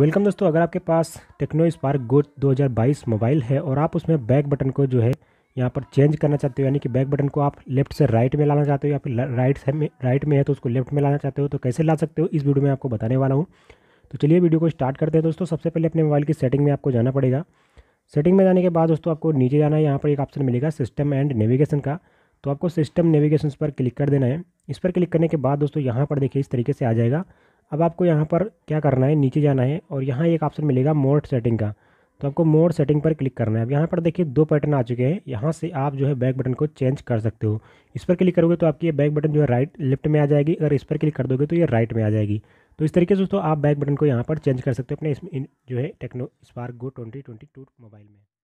welcome दोस्तों अगर आपके पास टेक्नो स्पार्क गो 2022 मोबाइल है और आप उसमें बैक बटन को जो है यहाँ पर चेंज करना चाहते हो यानी कि बैक बटन को आप लेफ्ट से राइट में लाना चाहते हो या फिर राइट से में राइट में है तो उसको लेफ्ट में लाना चाहते हो तो कैसे ला सकते हो इस वीडियो में आपको बताने वाला हूँ तो चलिए वीडियो को स्टार्ट करते हैं दोस्तों सबसे पहले अपने मोबाइल की सेटिंग में आपको जाना पड़ेगा सेटिंग में जाने के बाद दोस्तों आपको नीचे जाना है यहाँ पर एक ऑप्शन मिलेगा सिस्टम एंड नेविगेशन का तो आपको सिस्टम नेविगेशन पर क्लिक कर देना है इस पर क्लिक करने के बाद दोस्तों यहाँ पर देखिए इस तरीके से आ जाएगा अब आपको यहाँ पर क्या करना है नीचे जाना है और यहाँ एक ऑप्शन मिलेगा मोड सेटिंग का तो आपको मोड सेटिंग पर क्लिक करना है अब यहाँ पर देखिए दो पैटर्न आ चुके हैं यहाँ से आप जो है बैक बटन को चेंज कर सकते हो इस पर क्लिक करोगे तो आपकी ये बैक बटन जो है राइट लेफ्ट में आ जाएगी अगर इस पर क्लिक कर दोगे तो ये राइट में आ जाएगी तो इस तरीके से दोस्तों आप बैक बटन को यहाँ पर चेंज कर सकते हो अपने इस जो है Tecno Spark Go twenty twenty two mobile में